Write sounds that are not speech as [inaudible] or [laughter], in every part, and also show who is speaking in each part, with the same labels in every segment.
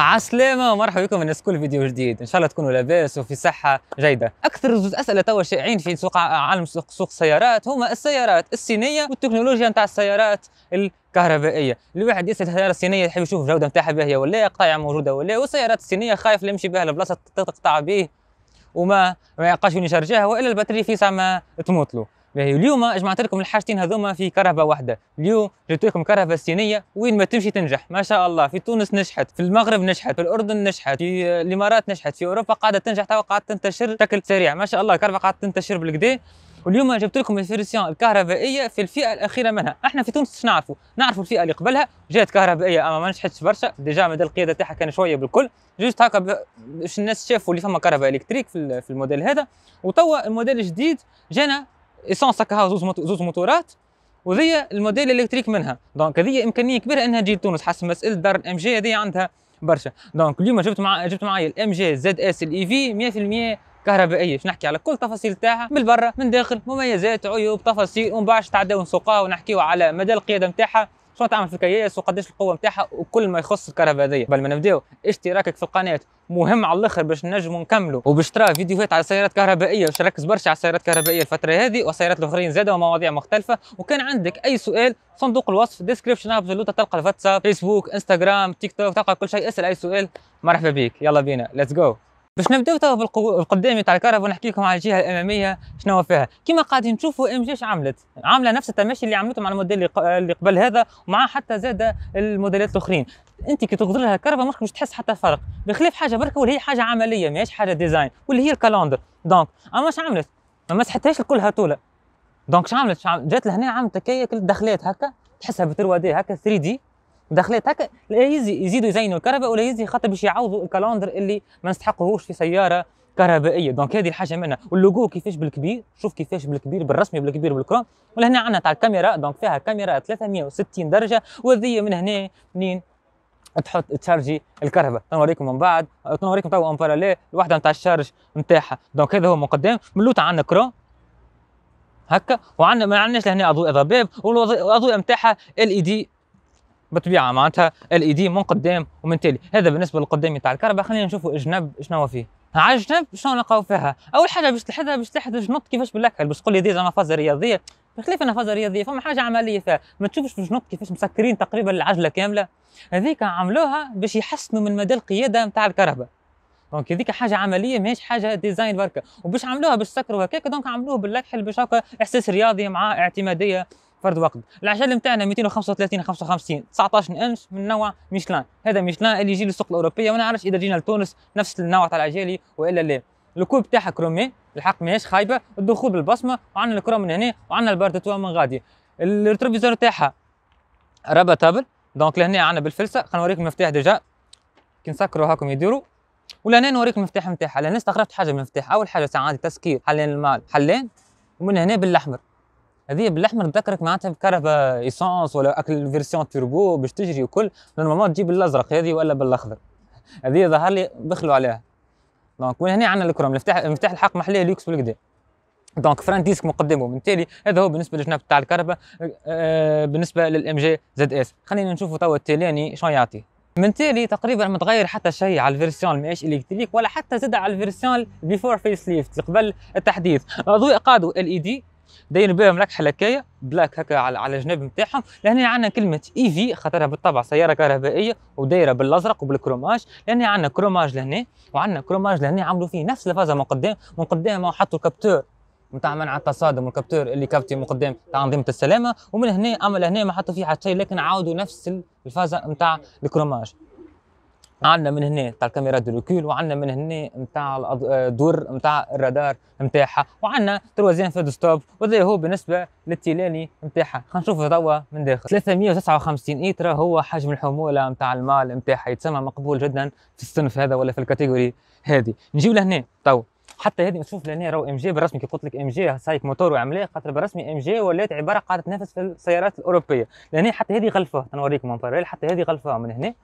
Speaker 1: عسلامة ومرحبا بكم الناس كل فيديو جديد ان شاء الله تكونوا لاباس وفي صحة جيدة اكثر زوز اسئلة توا شائعين في سوق عالم سوق, سوق سيارات هما السيارات الصينية والتكنولوجيا نتاع السيارات الكهربائية الواحد يسأل السيارة الصينية يحب يشوف الجودة نتاعها باهية ولا قطايع موجودة ولا والسيارات الصينية خايف يمشي بها لبلاصة تقطع به وما ما يلقاش وين يشرجها والا البطارية ساعة ما تموتلو باهي يعني اليوم جمعت لكم الحاجتين هذوما في كرهبه واحده اليوم جبت لكم كرهبه صينية وين ما تمشي تنجح ما شاء الله في تونس نجحت في المغرب نجحت في الاردن نجحت في الامارات نجحت في اوروبا قاعده تنجح توا قاعده تنتشر بشكل سريع ما شاء الله الكرهبه قاعده تنتشر بالكدا واليوم جبت لكم الفيرسيون الكهربائيه في الفئه الاخيره منها احنا في تونس نعرفوا نعرفوا الفئه اللي قبلها جات كهربائيه اما ما نجحتش برشا ديجا مدى القياده تاعها كان شويه بالكل جوست هكا باش الناس شافوا اللي فما كهرباء الكتريك في الموديل هذا وتوا الموديل الجديد جانا ايسونس هكا زوز موتو زوز موتورات وذي الموديل الكتريك منها دونك هذه امكانيه كبيره انها تجي لتونس حسب مساله دار الام جي هذه عندها برشا دونك اليوم جبت مع جبت معايا الام جي زد اس الاي في 100% كهربائيه باش نحكي على كل تفاصيل تاعها من برا من داخل مميزات عيوب تفاصيل ومن بعد تعداو نسوقها ونحكيو على مدى القياده نتاعها سرعه تعمل في الكياس وقداش القوه نتاعها وكل ما يخص الكهرباء قبل ما نبداو اشتراكك في القناه مهم على الاخر باش نجموا نكملوا وباش ترى فيديوهات على سيارات كهربائيه باش نركز برشا على السيارات الكهربائيه الفتره هذه والسيارات الاخرين زاده ومواضيع مختلفه وكان عندك اي سؤال صندوق الوصف ديسكريبشن ابسولوتا تلقى الواتساب فيسبوك انستغرام تيك توك تلقى كل شيء اسال اي سؤال مرحبا بك يلا بينا ليتس جو باش نبداو توا في القدامي تاع الكهرباء ونحكي لكم على الجهه الاماميه شنو فيها كما قاعدين نشوفوا ام جيش عملت عامله نفس التماشي اللي عملته مع الموديل اللي, قبل هذا ومع حتى زاد الموديلات الاخرين انت كي تقدر لها الكهرباء مش مش تحس حتى فرق بخلاف حاجه بركه واللي هي حاجه عمليه ماهيش حاجه ديزاين واللي هي الكالندر دونك اما اش عملت ما مسحتهاش الكل هطوله دونك اش عملت جات لهنا عملت هكايا كل دخلات هكا تحسها ب 3 دي هكا 3 دي دخلت هكا لا يزيدوا يزينوا الكهرباء ولا يزي خاطر باش يعوضوا الكالندر اللي ما نستحقهوش في سياره كهربائيه دونك هذه الحاجه منها واللوجو كيفاش بالكبير شوف كيفاش بالكبير بالرسمي بالكبير بالكروم ولهنا عندنا تاع الكاميرا دونك فيها كاميرا 360 درجه وذي من هنا منين تحط تشارجي الكهرباء نوريكم من بعد نوريكم تو امبارالي باراليل الوحده نتاع الشارج نتاعها دونك هذا هو من قدام من لوت عندنا كرون هكا وعندنا ما عندناش لهنا اضواء ضباب والاضواء نتاعها ال اي دي بالطبيعه معناتها ال اي e دي من قدام ومن تالي هذا بالنسبه للقدامي تاع الكهرباء خلينا نشوفوا الجنب شنو فيه على الجنب شنو نلقاو فيها اول حاجه باش تلحظها باش تلحظ الجنط كيفاش بالاكل باش تقول لي دي زعما فازه رياضيه بخلاف انا فازه رياضيه فما حاجه عمليه فيها ما تشوفش في الجنط كيفاش مسكرين تقريبا العجله كامله هذيك عملوها باش يحسنوا من مدى القياده نتاع الكهرباء دونك هذيك حاجه عمليه ماهيش حاجه ديزاين بركه وباش عملوها باش تسكروا هكاك دونك عملوه باللكحل باش هكا احساس رياضي مع اعتماديه فرد وقت العجل نتاعنا 235 55 19 انش من نوع ميشلان هذا ميشلان اللي يجي للسوق الاوروبيه وانا نعرفش اذا جينا لتونس نفس النوع تاع العجالي والا لا الكوب تاعها كرومي الحق ماهيش خايبه الدخول بالبصمه وعندنا الكروم من هنا وعندنا البارتتوا من غادي الريتروفيزور تاعها رابا دونك لهنا عندنا بالفلسه خلينا نوريكم المفتاح ديجا كي نسكروا هاكم يديروا ولهنا نوريك المفتاح نتاعها لان استغربت حاجه من المفتاح اول حاجه ساعات عندي تسكير حلين المال حلين ومن هنا بالاحمر هذه بالاحمر تذكرك معناتها بكهرباء ايسونس ولا اكل فيرسيون توربو باش تجري وكل نورمالمون تجيب الازرق هذه ولا بالاخضر هذه ظهر لي بخلوا عليها دونك وين هنا عندنا الكروم المفتاح مفتاح الحق محليه لوكس بالكدا دونك فران ديسك مقدمه من تالي هذا هو بالنسبه للجناب تاع الكهرباء آه، بالنسبه للام جي زد اس خلينا نشوفوا توا التالي يعني شنو يعطي من تالي تقريبا ما تغير حتى شيء على الفيرسيون ماهيش الكتريك ولا حتى زاد على الفيرسيون بيفور فيس ليفت قبل التحديث الاضواء قادو ال اي دي داير بهم لك حلكايه بلاك هكا على على الجناب نتاعهم لهنا عندنا كلمه اي e في خاطرها بالطبع سياره كهربائيه ودايره بالازرق وبالكروماج لهنا عندنا كروماج لهنا وعندنا كروماج لهنا عملوا فيه نفس الفازه من قدام من قدام حطوا الكابتور نتاع منع التصادم والكابتور اللي كابتي من قدام تاع انظمه السلامه ومن هنا اما لهنا ما حطوا فيه حتى شيء لكن عاودوا نفس الفازه نتاع الكروماج عندنا من هنا تاع الكاميرا دولوكول وعندنا من هنا نتاع الدور آه، نتاع الرادار نتاعها وعندنا تروازيان فيد ستوب وهذا هو بالنسبه للتيلاني نتاعها خلينا نشوفوا توا من داخل 359 ايترا هو حجم الحموله نتاع المال نتاعها يتسمى مقبول جدا في الصنف هذا ولا في الكاتيجوري هذه نجيو لهنا توا حتى هذه نشوف لهنا راهو ام جي بالرسمي كي قلت لك ام جي سايك موتور وعمليه خاطر بالرسمي ام جي ولات عباره قاعده تنافس في السيارات الاوروبيه لهنا حتى هذه غلفه نوريكم من حتى هذه غلفه من هنا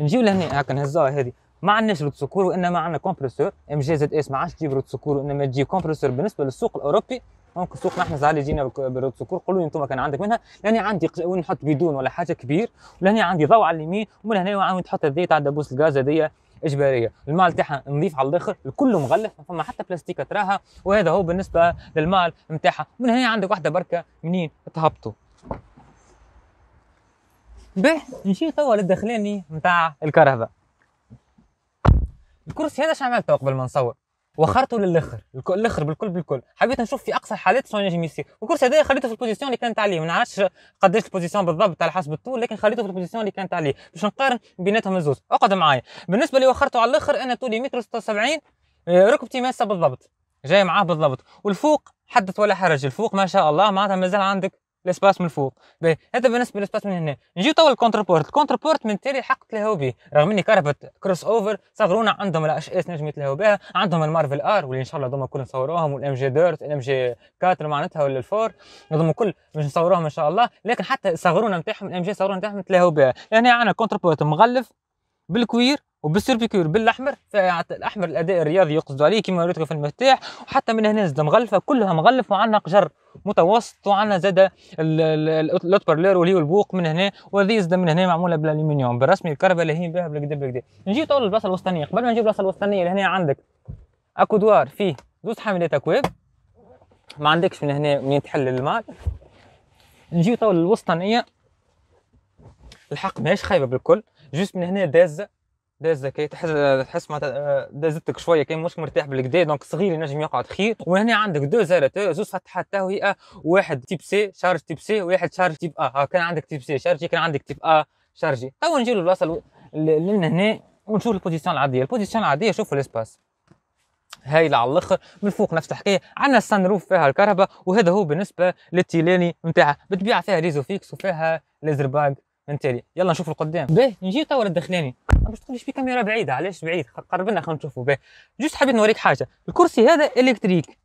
Speaker 1: نجيو لهنا هكا نهزوها هذه ما عندناش روت سكور وانما عندنا كومبريسور ام جي زد اس ما عادش تجيب روت سكور وانما تجيب كومبريسور بالنسبه للسوق الاوروبي ممكن سوقنا احنا زعلي جينا بروت سكور قولوا لي انتم كان عندك منها لاني عندي وين نحط بيدون ولا حاجه كبير ولاني عندي ضوء على اليمين ومن هنا وين تحط هذه تاع دبوس الغاز هذه اجباريه المال تاعها نظيف على الاخر الكل مغلف ما فما حتى بلاستيك تراها وهذا هو بالنسبه للمال نتاعها من هنا عندك واحده بركه منين تهبطوا باهي نمشي توا للداخلاني نتاع الكهرباء الكرسي هذا شنو عملته قبل ما نصور وخرته للاخر الاخر بالكل بالكل حبيت نشوف في اقصى الحالات شنو ينجم يصير والكورس هذايا خليته في البوزيسيون اللي كانت عليه ما نعرفش قداش البوزيسيون بالضبط على حسب الطول لكن خليته في البوزيسيون اللي كانت عليه باش نقارن بيناتهم الزوز اقعد معايا بالنسبه لي وخرته على الاخر انا طولي متر 76 آه، ركبتي ماسه بالضبط جاي معاه بالضبط والفوق حدث ولا حرج الفوق ما شاء الله معناتها مازال عندك لسباس من الفوق هذا بالنسبه للاسباس من هنا نجي طول الكونتر بورت الكونتر بورت من تالي حق تلهاو به رغم اني كرفت كروس اوفر صغرونا عندهم اس نجم يتلهاو بها عندهم المارفل ار واللي ان شاء الله ضم كل نصوروهم والام جي ديرت الام جي 4 معناتها ولا الفور هذوما كل باش نصوروهم ان شاء الله لكن حتى صغرونا نتاعهم الام جي صغرونا نتاعهم تلهاو بها يعني عندنا الكونتر بورت مغلف بالكوير وبالسيربيكور كوير بالاحمر فالاحمر الاداء الرياضي يقصد عليه كما وريتكم في المفتاح وحتى من هنا زاد مغلفه كلها مغلف وعندنا قجر متوسط وعندنا زاد الاوتبرلير واللي هو البوق من هنا وهذه زاد من هنا معموله بالالومنيوم بالرسمي الكربه اللي هي بها بالكدا بالكدا نجي طول البلاصه الوسطانيه قبل ما نجيب البلاصه الوسطانيه اللي هنا عندك اكودوار فيه زوج حاملات اكواب ما عندكش من هنا منين تحل الماء نجي طول الوسطانيه الحق ماهيش خايبه بالكل جوست من هنا دازه دازه كي تحس تحس معناتها آه، دازتك شويه كان مش مرتاح بالكدا دونك صغير ينجم يقعد خير وهنا عندك دو زاراتور زوز فتحات هي واحد تيب سي شارج تيب سي وواحد شارج تيب ا آه. كان عندك تيب سي شارجي كان عندك تيب ا شارجي تو نجي للبلاصه من هنا ونشوف البوزيسيون العاديه البوزيسيون العاديه شوفوا الاسباس هايلة على الاخر من فوق نفس الحكايه عندنا السن روف فيها الكهرباء وهذا هو بالنسبه للتيلاني نتاعها بالطبيعه فيها ليزوفيكس وفيها ليزر باج فهمت يلا نشوف القدام باه نجي توا الدخلاني باش تقول لي كاميرا بعيده علاش بعيد قرب لنا خلينا نشوفوا باه جوست حبيت نوريك حاجه الكرسي هذا الكتريك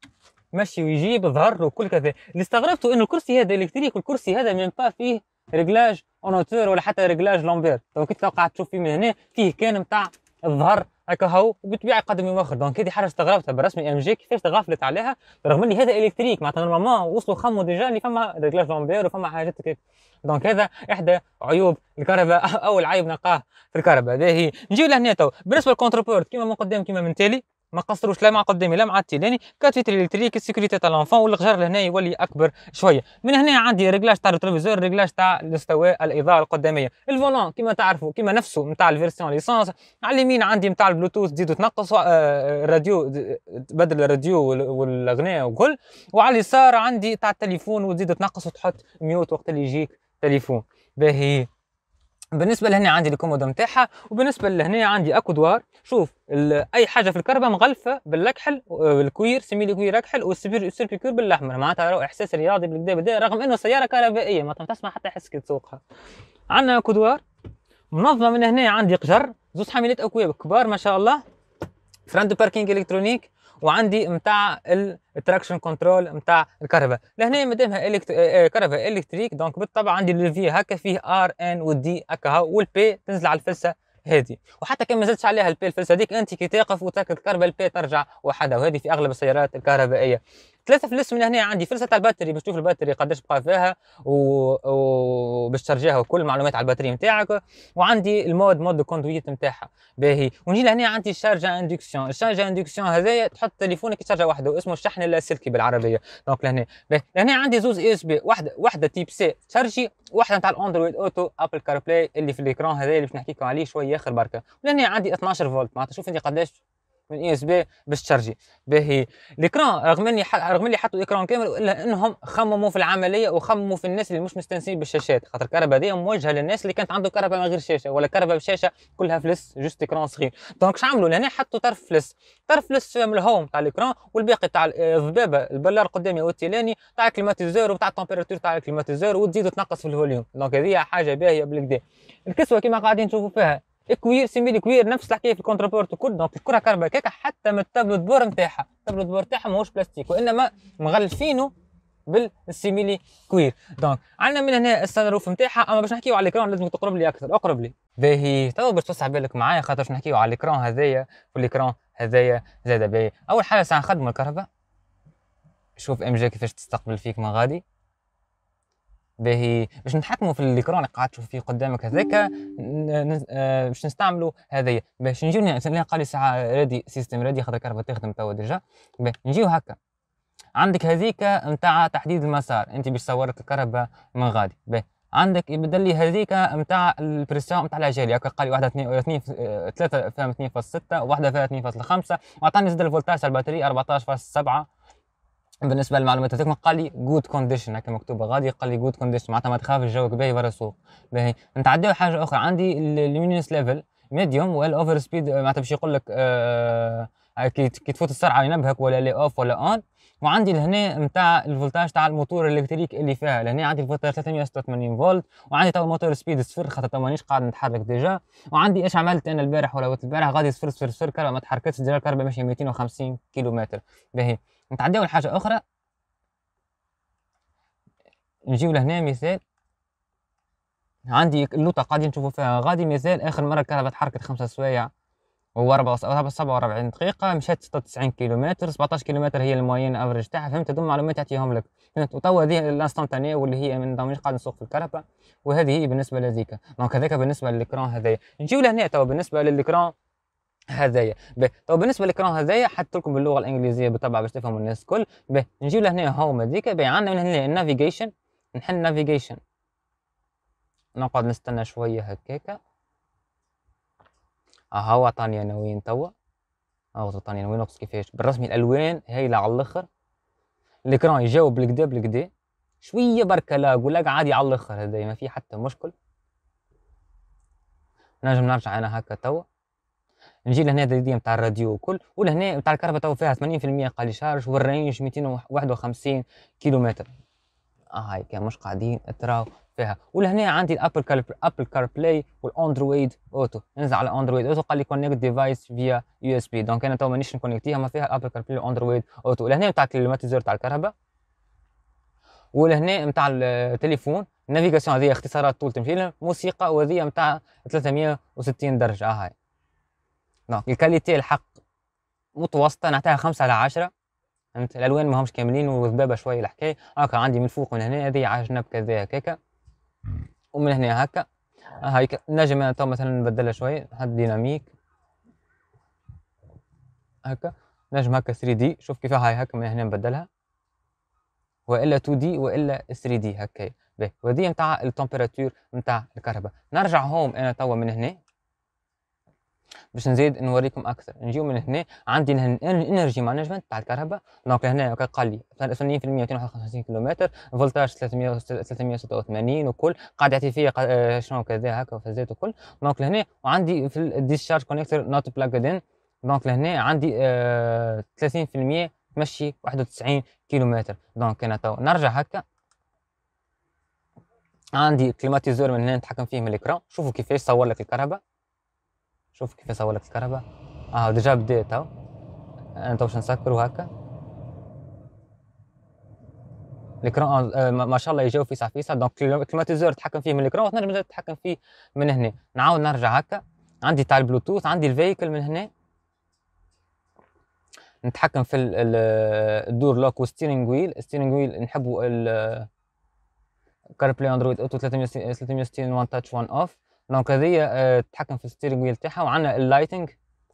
Speaker 1: ماشي ويجيب ظهر وكل كذا اللي استغربته انه الكرسي هذا الكتريك والكرسي هذا من با فيه رجلاج اونوتور ولا حتى رجلاج لومبير تو كنت قاعد تشوف فيه من هنا فيه كان نتاع الظهر هكا هو وبالطبيعه يقدم يوخر دونك هذه حاجه استغربتها بالرسمي ام جي كيفاش تغفلت عليها رغم اللي هذا الكتريك معناتها نورمالمون وصلوا خموا ديجا اللي فما ريكلاج لومبير وفما حاجات كيف دونك هذا احدى عيوب الكهرباء [laughs] اول عيب نلقاه في الكهرباء باهي نجيو لهنا تو بالنسبه للكونتربورت كيما من قدام كيما من تالي ما قصروش لا مع قدامي لا مع التيلاني كاتيتر الكتريك السيكوريتي تاع لونفون والغجر لهنا يولي اكبر شويه من هنا عندي ريغلاج تاع التلفزيون ريغلاج تاع مستوى الاضاءه القداميه الفولون كما تعرفوا كما نفسه نتاع الفيرسيون ليسانس على اليمين عندي نتاع البلوتوث تزيد وتنقص آه، آه، الراديو تبدل الراديو والاغنيه وكل وعلى اليسار عندي تاع التليفون وتزيد تنقص وتحط ميوت وقت اللي يجيك تليفون باهي بالنسبه لهنا عندي الكومودو نتاعها وبالنسبه لهنا عندي اكو دوار شوف اي حاجه في الكربه مغلفه بالكحل آه، بالكوير سميلي كوير اكحل والسيركي كوير بالاحمر معناتها راهو احساس رياضي بالكدا بالكدا رغم انه سياره كهربائيه ما تسمع حتى حس كي تسوقها عندنا اكو دوار منظمه من هنا عندي قجر زوز حاملات اكواب كبار ما شاء الله فراند باركينج الكترونيك وعندي نتاع التراكشن كنترول نتاع الكهرباء لهنا مادامها آه، آه، كهرباء الكتريك دونك بالطبع عندي ليفي هكا فيه ار ان ودي هكا والبي تنزل على الفلسه هذه وحتى كان ما زلتش عليها البي الفلسه هذيك انت كي تقف وتركب الكهرباء البي ترجع وحدها وهذه في اغلب السيارات الكهربائيه ثلاثه فلس من هنا عندي فلسه تاع الباتري باش تشوف الباتري قداش بقى فيها وباش و... ترجعها وكل معلومات على الباتري نتاعك وعندي المود مود كوندويت نتاعها باهي ونجي لهنا عندي الشارجه اندكسيون الشارجه اندكسيون هذايا تحط تليفونك شارجه وحده اسمه الشحن اللاسلكي بالعربيه دونك لهنا باهي لهنا عندي زوز اي اس بي واحده واحده تيب سي تشارجي واحده نتاع الاندرويد اوتو ابل كار بلاي اللي في الاكران هذايا اللي باش نحكيكم عليه شويه اخر بركه لهنا عندي 12 فولت معناتها شوف انت قداش من اي اس بي باش تشارجي باهي الاكران رغم اني رغم اللي حطوا اكران كامل الا انهم خمموا في العمليه وخمموا في الناس اللي مش مستانسين بالشاشات خاطر الكهرباء هذه موجهه للناس اللي كانت عنده كهرباء من غير شاشه ولا كهرباء بشاشه كلها فلس جوست اكران صغير دونك اش عملوا لهنا حطوا طرف فلس طرف فلس من الهوم تاع الاكران والباقي تاع آه، الذبابه البلار قدامي والتيلاني تاع الكليماتيزور وتاع التمبيراتور تاع الكليماتيزور وتزيد وتنقص في الفوليوم دونك هذه حاجه باهيه بالكدا الكسوه كما قاعدين نشوفوا فيها كوير سيميلي كوير نفس الحكايه في الكونترابورت وكل دونك الكره كهرباء هكا حتى من التابلو دبور نتاعها التابلو دبور نتاعها ماهوش بلاستيك وانما مغلفينه بالسيميلي كوير دونك عندنا من هنا السنروف نتاعها اما باش نحكيو على الكرون لازم تقرب لي اكثر اقرب لي باهي تو باش توسع بالك معايا خاطر باش نحكيو على الكرون هذايا والكرون هذايا زاد باهي اول حاجه ساعه نخدموا الكهرباء شوف ام جي كيفاش تستقبل فيك من غادي باهي باش نتحكموا في الاكرون اللي قاعد تشوف فيه قدامك هذاك آه، باش نستعملوا هذايا باش نجيو الانسان قال لي ساعه رادي سيستم رادي خاطر الكهرباء تخدم توا ديجا نجيو هكا عندك هذيك نتاع تحديد المسار انت باش صورت الكهرباء من غادي باهي عندك يبدل لي هذيك نتاع البريسيون نتاع العجالي هكا قال لي واحده 2 2 3 فيها 2.6 وواحده فيها 2.5 وعطاني زاد الفولتاج تاع البطاريه 14.7 بالنسبه للمعلومات هذيك قال لي جود كونديشن هكا مكتوبه غادي قال لي جود كونديشن معناتها ما تخافش جوك باهي برا السوق باهي نتعداو حاجه اخرى عندي اليونيس ليفل ميديوم والاوفر سبيد معناتها باش يقول لك آه, آه، كي تفوت السرعه ينبهك ولا لي اوف ولا اون وعندي لهنا نتاع الفولتاج تاع الموتور الالكتريك اللي فيها لهنا عندي الفولتاج 386 فولت وعندي تو الموتور سبيد صفر خاطر تو مانيش قاعد نتحرك ديجا وعندي ايش عملت انا البارح ولا البارح غادي صفر صفر صفر كهرباء ما تحركتش ديجا الكهرباء ماشيه 250 كيلومتر باهي نتعداو لحاجه اخرى نجيو لهنا مثال عندي اللوطة قاعدين نشوفو فيها غادي مثال آخر مرة الكهرباء تحركت خمسة سوايع و 47 سبعة دقيقة مشات ستة وتسعين كيلومتر 17 كيلومتر هي الموين أفرج تاعها فهمت هذو المعلومات تعطيهم لك فهمت وتوا هذه الانستانتانية واللي هي من ضمن قاعد نسوق في الكهرباء وهذه هي بالنسبة لذيك دونك هذاك بالنسبة للكرون هذايا نجيو لهنا توا بالنسبة للكرون هذايا طب تو بالنسبه للكرون هذايا حتى لكم باللغه الانجليزيه بالطبع باش تفهموا الناس الكل به لهنا هوم هذيك به عندنا من هنا النافيجيشن نحل النافيجيشن نقعد نستنى شويه هكاكا اهو هو عطاني انا وين توا اهو عطاني انا وين نقص كيفاش بالرسمي الالوان هايله على الاخر الكرون يجاوب بالكدا بالكدا شويه بركه لاج ولاج عادي على الاخر هذايا ما في حتى مشكل نجم نرجع انا هكا توا نجي لهنا الدي تاع الراديو وكل ولهنا تاع الكهرباء تو فيها 80% قال شارج والرينج 251 كيلومتر آه هاي كان مش قاعدين تراو فيها ولهنا عندي الابل كار ابل كار بلاي والاندرويد اوتو ننزل على اندرويد اوتو قال لي كونكت ديفايس فيا يو اس بي دونك انا تو مانيش نكونكتيها ما فيها الابل كار بلاي والاندرويد اوتو لهنا نتاع الكليماتيزور تاع الكهرباء ولهنا نتاع التليفون نافيغاسيون هذه اختصارات طول تمثيل موسيقى وهذه نتاع 360 درجه آه هاي نعم الكاليتي الحق متوسطه نعطيها خمسة على عشرة فهمت الالوان ماهمش كاملين وذبابه شويه الحكايه هاكا عندي من الفوق من هنا هذه عجنب كذا هكاك ومن هنا هكا آه، هيك نجم تو مثلا نبدلها شويه نحط ديناميك هكا نجم هكا 3 دي شوف كيف هاي هكا من هنا نبدلها والا 2 دي والا 3 دي هكا وهذه نتاع التمبيراتور نتاع الكهرباء نرجع هوم انا توا من هنا باش نزيد نوريكم اكثر نجيو من هنا عندي الانرجي مانجمنت تاع الكهرباء دونك هنا قال لي 80% 251 كيلومتر فولتاج 300 386 وكل قاعد يعطي فيا آه، شنو كذا هكا فازات وكل دونك لهنا وعندي في الديسشارج كونيكتور نوت بلاجد ان دونك لهنا عندي آه 30% تمشي 91 كيلومتر دونك انا تو نرجع هكا عندي كليماتيزور من هنا نتحكم فيه من الاكران شوفوا كيفاش صور لك الكهرباء شوف كيف سوى لك الكهرباء اه ديجا بديت هاو انا تو باش نسكر وهكا الكرون آه ما شاء الله يجاو فيسع فيسع دونك الكليماتيزور تحكم فيه من الاكران وتنجم تحكم فيه من هنا نعاود نرجع هكا عندي تاع البلوتوث عندي الفيكل من هنا نتحكم في الدور لوك والستيرنج ويل الستيرنج ويل نحبوا الكار بلاي اندرويد اوتو 360 وان تاتش وان اوف ناقضيه آه، تتحكم في الستيرنج ويل تاعها وعندنا اللايتنج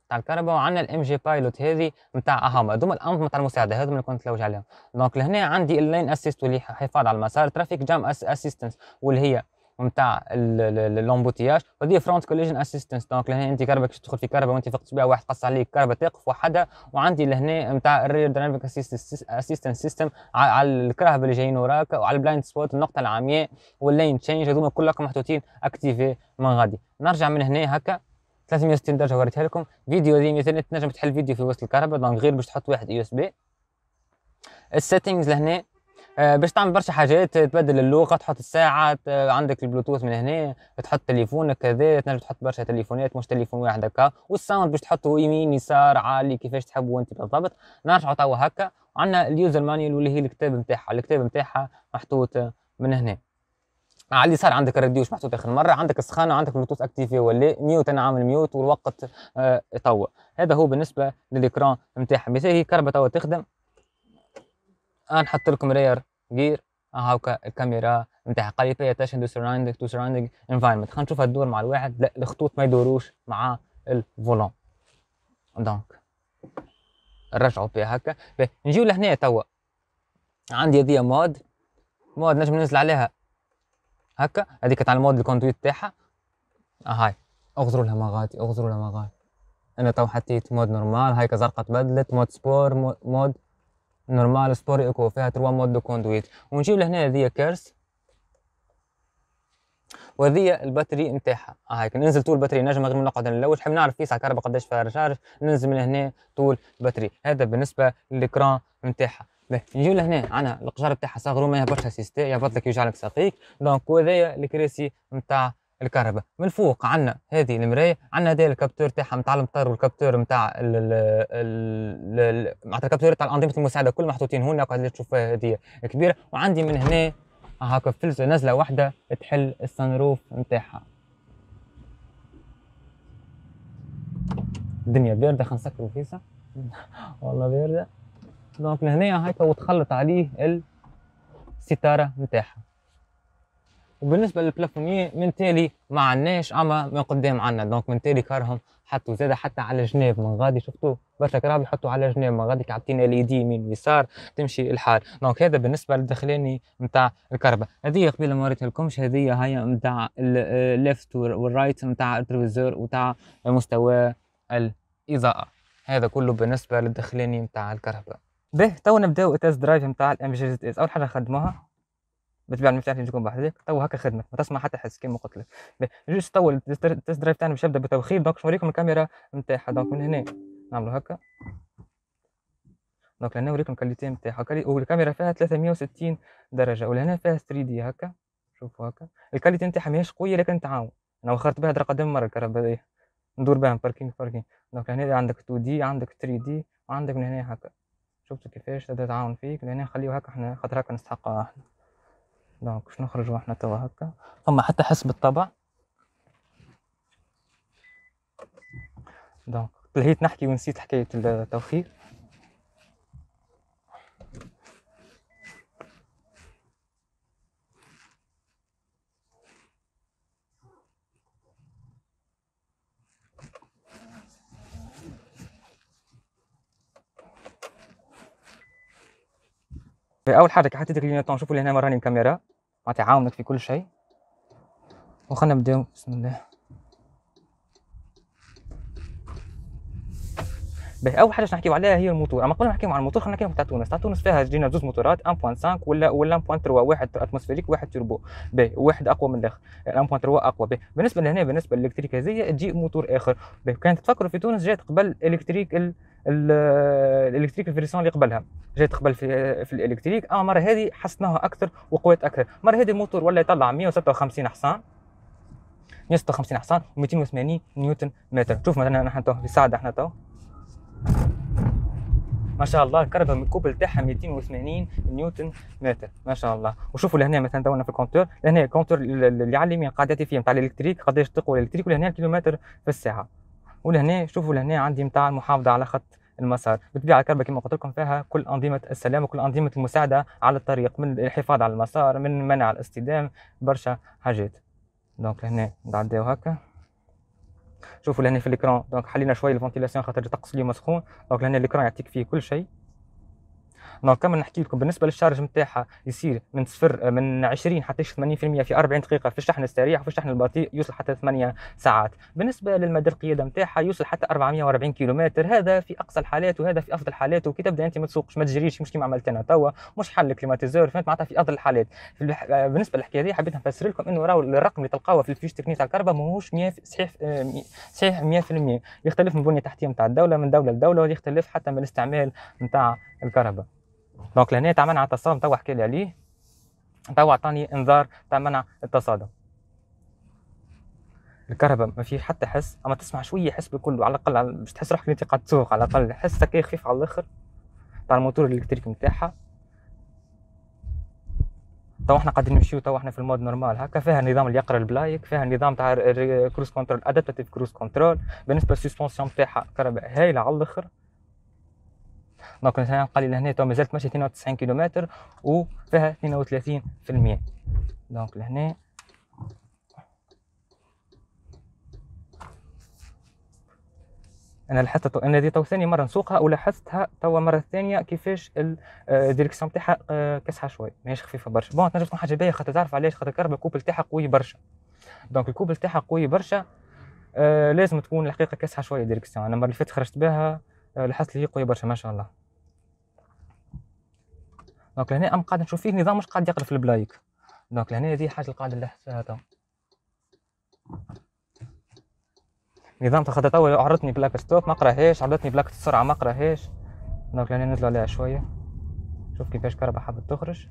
Speaker 1: تاع الكهرباء وعندنا الام جي بايلوت هذه نتاع اهم هذوما الانظمه تاع المساعده هذوما اللي كنت نتلوج عليهم دونك لهنا عندي اللين اسيست واللي حفاظ على المسار ترافيك جام اسيستنس واللي هي نتاع اللومبوتياج وهذه فرونت كوليجن اسيستنس دونك لهنا انت كربك تدخل في كربه وانت فقت بها واحد قص عليك كربه تقف وحدها وعندي لهنا نتاع الرير دايناميك اسيستنس سيستم على الكرهبه اللي جايين وراك وعلى البلايند سبوت النقطه العمياء واللين تشينج هذوما كلكم محطوطين اكتيفي من غادي نرجع من هنا هكا 360 درجه وريتها لكم فيديو هذه مثلا تنجم تحل فيديو في وسط الكهرباء دونك غير باش تحط واحد يو اس بي السيتنجز لهنا آه، باش تعمل برشا حاجات تبدل اللوقه تحط الساعه عندك البلوتوث من هنا تحط تليفونك كذا تنجم تحط برشا تليفونات مش تليفون واحد هكا والساوند باش تحطه يمين يسار عالي كيفاش تحبه انت بالضبط نرجعوا توا هكا عندنا اليوزر مانيول واللي هي الكتاب نتاعها الكتاب نتاعها محطوط من هنا على اليسار عندك الراديوش محطوط اخر مره عندك السخانه عندك بلوتوث اكتيفي ولا ميوت انا عامل ميوت والوقت آه توا هذا هو بالنسبه للاكران نتاعها مثال هي كهرباء توا تخدم نحط لكم رير جير هاوكا الكاميرا نتاع قريبيه دو سراوندينغ تو سراوندينغ انفايرمنت خلينا نشوفها تدور مع الواحد لا الخطوط ما يدوروش مع الفولون دونك نرجعوا بها هكا نجيو لهنا توا عندي هذه مود مود نجم ننزل عليها هكا هذيك تاع المود الكونتويت تاعها هاي اغزروا لها مغاتي اغزروا لها مغاتي انا تو حطيت مود نورمال هاي زرقاء تبدلت مود سبور مود نورمال سبور ايكو فيها 3 مود دو كوندويت ونجيب لهنا هذه كيرس وهذه الباتري نتاعها هاك آه، ننزل طول الباتري نجم غير نقعد نلوج حنا نعرف كيس على الكهرباء قداش فيها ريشارج ننزل من هنا طول الباتري هذا بالنسبه للكران نتاعها نجيو لهنا عنا القجار نتاعها صغروا ما يهبطش سيستي يهبط لك يوجع لك ساقيك دونك وهذايا الكراسي نتاع الكهرباء من فوق عندنا هذه المرايه عندنا هذا الكابتور تاعها نتاع المطر والكابتور نتاع معناتها الكابتور تاع انظمه المساعده كل محطوطين هنا قاعد تشوف هذه كبيره وعندي من هنا هاكا فلزه نازله واحده تحل الصنروف نتاعها الدنيا بارده خلينا نسكروا فيسا [laughs] والله بارده دونك لهنا هكا وتخلط عليه الستاره نتاعها وبالنسبه للبلافونيي من تالي ما عندناش اما من قدام عندنا دونك من تالي كارهم حطوا زاده حتى على جناب من غادي شفتوا برشا كراب يحطوا على جناب من غادي كعبتين ال دي يمين ويسار تمشي الحال دونك هذا بالنسبه للدخلاني نتاع الكهرباء هذه قبيله ما وريتها لكمش هذه هي نتاع الليفت والرايت نتاع التلفزيون وتاع مستوى الاضاءه هذا كله بالنسبه للدخلاني نتاع الكهرباء به تو نبداو التست درايف نتاع الام جي اس اول حاجه خدموها بتبيع المفتاح تكون بحذاك تو هكا خدمه ما تسمع حتى حس كيما قلت لك جوست تو التست درايف تاعنا باش يبدا بتوخير دونك نوريكم الكاميرا نتاعها دونك من هنا نعملوا هكا دونك لهنا نوريكم الكاليتي نتاعها والكاميرا فيها 360 درجه ولهنا فيها 3 دي هكا شوفوا هكا الكاليتي نتاعها ماهيش قويه لكن تعاون انا وخرت بها درا قدام مره الكهربائيه ندور بها باركينغ باركينغ دونك هنا عندك 2 دي عندك 3 دي وعندك من هنا هكا شفتوا كيفاش تبدا تعاون فيك لهنا نخليو هكا احنا خاطر هكا نستحقها احنا دونك باش نخرجوا احنا توا هكا فما حتى حسب الطبع دونك لهيت نحكي ونسيت حكاية التوفير في اول حاجه كي حطيت الكلينيتون شوفوا اللي هنا راني مكاميرا غتعاونك في كل شيء وخلنا نبداو بسم الله اول حاجه نحكيو عليها هي الموتور اما قبل ما نحكيو على الموتور خلينا نحكيو على تونس تاع تونس فيها جينا زوج موتورات 1.5 ولا ولا 1.3 واحد اتموسفيريك واحد توربو باهي واحد اقوى من الاخر 1.3 اقوى باهي بالنسبه لهنا بالنسبه للالكتريك هذه تجي موتور اخر به كانت تفكروا في تونس جات قبل الكتريك ال... الالكتريك الفيرسون اللي قبلها جات قبل في, في الالكتريك اما آه، المره هذه حسناها اكثر وقوات اكثر المره هذه الموتور ولا يطلع 156 حصان 156 حصان و280 نيوتن متر شوف مثلا نحن تو في ساعه احنا تو ما شاء الله الكهرباء من الكوبل تاعها 280 نيوتن متر ما شاء الله وشوفوا لهنا مثلا تونا في الكونتور لهنا الكونتور اللي على يعني اليمين قاعده فيه نتاع الالكتريك قداش تقوى الالكتريك ولهنا الكيلومتر في الساعه ولهنا شوفوا لهنا عندي نتاع المحافظه على خط المسار بالطبيعه الكهرباء كما قلت لكم فيها كل انظمه السلام وكل انظمه المساعده على الطريق من الحفاظ على المسار من منع الاصطدام برشا حاجات دونك هنا نعديو هكا شوفوا لهنا في الاكران دونك حلينا شويه الفونتيلاسيون خاطر الطقس اليوم سخون دونك لهنا الاكران يعطيك فيه كل شيء دونك كما نحكي لكم بالنسبه للشارج نتاعها يصير من صفر آه، من 20 حتى 80% في 40 دقيقه في الشحن السريع وفي الشحن البطيء يوصل حتى 8 ساعات بالنسبه للمدى القياده نتاعها يوصل حتى 440 كيلومتر هذا في اقصى الحالات وهذا في افضل الحالات وكي تبدا انت ما تسوقش ما تجريش مش كيما عملت انا توا مش حل الكليماتيزور فهمت معناتها في افضل الحالات آه، بالنسبه للحكايه هذه حبيت نفسر لكم انه راهو الرقم اللي تلقاوه في الفيش تكنيك تاع الكهرباء ماهوش 100 صحيح آه، صحيح 100% يختلف من البنيه التحتيه نتاع الدوله من دوله لدوله ويختلف حتى من الاستعمال نتاع الكهرباء دونك لهنا تعملنا على التصادم توا حكى لي عليه توا عطاني انذار تاع منع التصادم الكهرباء ما فيه حتى حس اما تسمع شويه حس بكل على الاقل باش تحس روحك انت قاعد تسوق على الاقل حس هكا خفيف على الاخر تاع الموتور الالكتريك نتاعها تو احنا قاعدين نمشيو تو احنا في المود نورمال هكا فيها نظام اللي يقرا البلايك فيها نظام تاع كروز كنترول ادابتيف كروز كنترول بالنسبه للسسبونسيون نتاعها كهرباء هايله على الاخر دونك مثلا لي لهنا تو مازالت ماشي 92 كيلومتر وفيها 32% دونك لهنا انا لاحظت ان انا تو ثاني مره نسوقها ولاحظتها توا مره ثانيه كيفاش آه، الديريكسيون تاعها آه، كسحه شوي ماهيش خفيفه برشا بون تنجم تكون حاجه باهيه خاطر تعرف علاش خاطر الكهرباء الكوبل تاعها قوي برشا دونك الكوبل تاعها قوي برشا آه لازم تكون الحقيقه كسحه شويه ديريكسيون انا المره اللي فاتت خرجت بها الحصل هي قوي برشا ما شاء الله دونك لهنا ام قاعد نشوف فيه نظام مش قاعد يقرف في البلايك دونك لهنا هذه حاجه القاعده اللي فيها نظام تخطيط توا عرضتني بلاك ستوب ما قراهاش عرضتني بلاك السرعه ما قراهاش دونك لهنا نزلوا عليها شويه شوف كيفاش كهربا حابة تخرج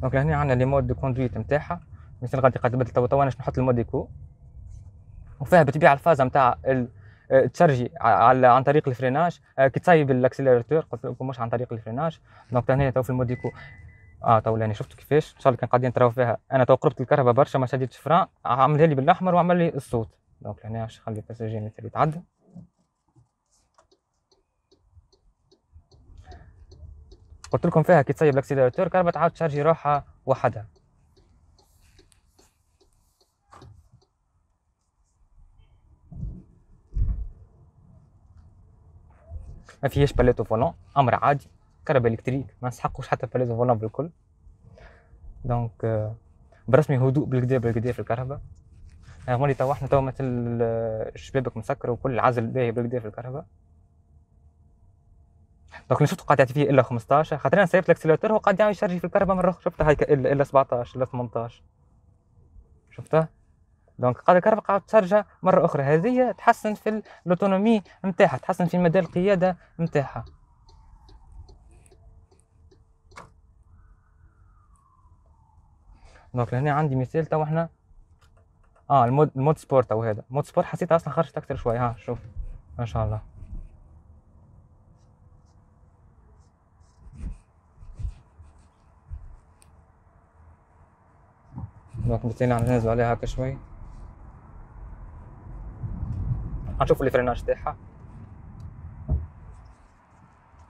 Speaker 1: دونك هنا عندنا لي مود دو كوندويت نتاعها مثلا غادي قدمت تو توا باش نحط الموديكو وفيها بتبيع الفازه نتاع آه، تشارجي على عن طريق الفريناج آه، كي تصايب الاكسليراتور قلت لكم مش عن طريق الفريناج دونك هنا تو في الموديكو اه تو لاني شفتوا كيفاش ان شاء الله كان قاعدين تراو فيها انا تو قربت الكهرباء برشا ما شديتش فران عملها لي بالاحمر وعمل لي الصوت دونك هنا نخلي الباساجي مثل يتعدى قلت لكم فيها كي تصيب الاكسليراتور كهرباء تعاود تشارجي روحها وحدها ما فيهاش باليتو فولون امر عادي كهرباء الكتريك ما نسحقوش حتى باليتو فولون بالكل دونك euh, برسمي هدوء بالكدا بالكدا في الكهرباء رغم آه، اللي توا احنا تو مثل آه، الشبابك مسكر وكل العزل باهي بالكدا في الكهرباء دونك شفت قاعد يعطي فيه الا 15 خاطر انا سايبت الاكسلاتور وقاعد يعمل يشرجي في الكهرباء مره شفتها هيك الا 17 الا 18 شفتها دونك قاعده الكهرباء قاعده تشارجا مره اخرى هذه تحسن في الاوتونومي نتاعها تحسن في مدى القياده نتاعها دونك لهنا عندي مثال تو احنا اه المود المود سبورت او هذا مود سبورت حسيت اصلا خرجت اكثر شوي ها شوف ما شاء الله دونك مثال ننزل عليها هكا شوي غنشوفوا الفريناج تاعها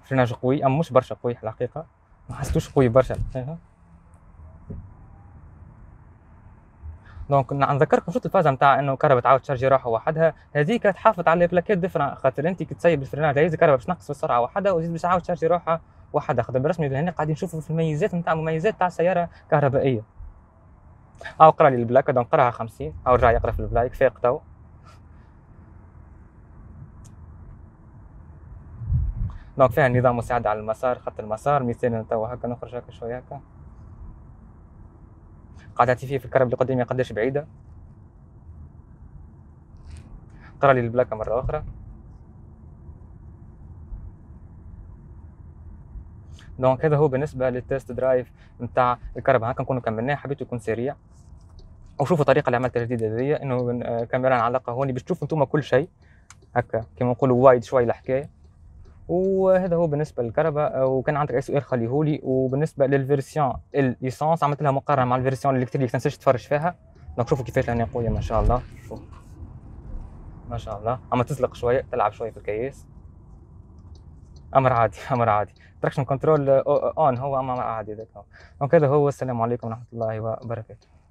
Speaker 1: فريناج قوي ام مش برشا قوي الحقيقه ما حسيتوش قوي برشا الحقيقه دونك نذكركم شو الفازه نتاع انه كهرباء تعاود تشارجي روحها وحدها هذيك تحافظ على البلاكيت دفرة خاطر انت كي تسيب الفريناج هذيك الكهرباء باش تنقص في السرعه وحدها وتزيد باش تعاود تشارجي روحها وحدها خاطر بالرسمي لهنا قاعدين نشوفوا في المميزات نتاع مميزات تاع سياره كهربائيه او قرا لي البلاكه دونك قراها 50 او رجع يقرا في البلاك فيق تو دونك فيها نظام مساعدة على المسار خط المسار مثال توا هكا نخرج هكا شوية هكا قاعدة فيه في الكرب اللي قدامي قداش بعيدة قرا لي البلاكة مرة أخرى دونك هذا هو بالنسبة للتيست درايف نتاع الكرب هكا نكونو كملناه حبيت يكون سريع وشوفوا الطريقة اللي عملتها الجديدة هذيا انه الكاميرا نعلقها هوني باش تشوفوا نتوما كل شيء هكا كيما نقولوا وايد شوي الحكاية وهذا هو بالنسبه للكهرباء وكان عندك اي سؤال خليهولي وبالنسبه للفيرسيون الليسانس عملت لها مقارنه مع الفيرسيون الالكتريك تنساش تفرج فيها دونك شوفوا كيفاش لاني قويه ما شاء الله ما شاء الله اما تزلق شويه تلعب شويه في الكيس امر عادي [laughs] امر عادي تراكشن كنترول اون هو امر عادي دونك هذا هو السلام عليكم ورحمه الله وبركاته